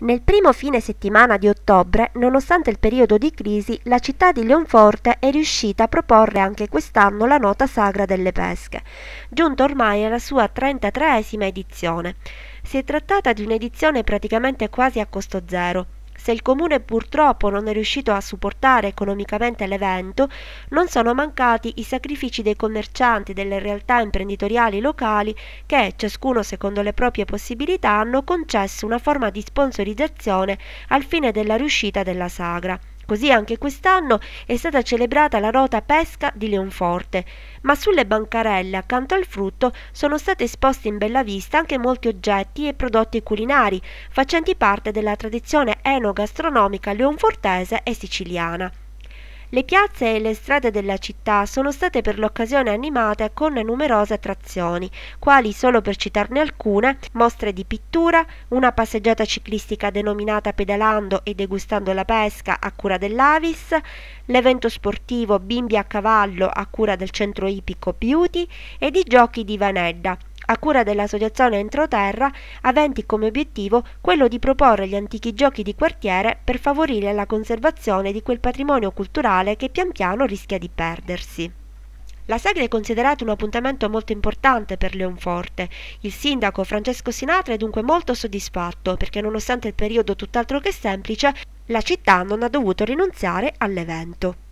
Nel primo fine settimana di ottobre, nonostante il periodo di crisi, la città di Leonforte è riuscita a proporre anche quest'anno la nota sagra delle pesche, giunta ormai alla sua 33esima edizione. Si è trattata di un'edizione praticamente quasi a costo zero, se il comune purtroppo non è riuscito a supportare economicamente l'evento, non sono mancati i sacrifici dei commercianti delle realtà imprenditoriali locali che, ciascuno secondo le proprie possibilità, hanno concesso una forma di sponsorizzazione al fine della riuscita della sagra. Così anche quest'anno è stata celebrata la rota pesca di Leonforte, ma sulle bancarelle accanto al frutto sono stati esposti in bella vista anche molti oggetti e prodotti culinari facenti parte della tradizione enogastronomica leonfortese e siciliana. Le piazze e le strade della città sono state per l'occasione animate con numerose attrazioni, quali solo per citarne alcune, mostre di pittura, una passeggiata ciclistica denominata pedalando e degustando la pesca a cura dell'Avis, l'evento sportivo Bimbi a cavallo a cura del centro ipico Beauty e i giochi di Vanedda, a cura dell'Associazione Entroterra, aventi come obiettivo quello di proporre gli antichi giochi di quartiere per favorire la conservazione di quel patrimonio culturale che pian piano rischia di perdersi. La sagra è considerata un appuntamento molto importante per Leonforte. Il sindaco Francesco Sinatra è dunque molto soddisfatto perché nonostante il periodo tutt'altro che semplice, la città non ha dovuto rinunziare all'evento.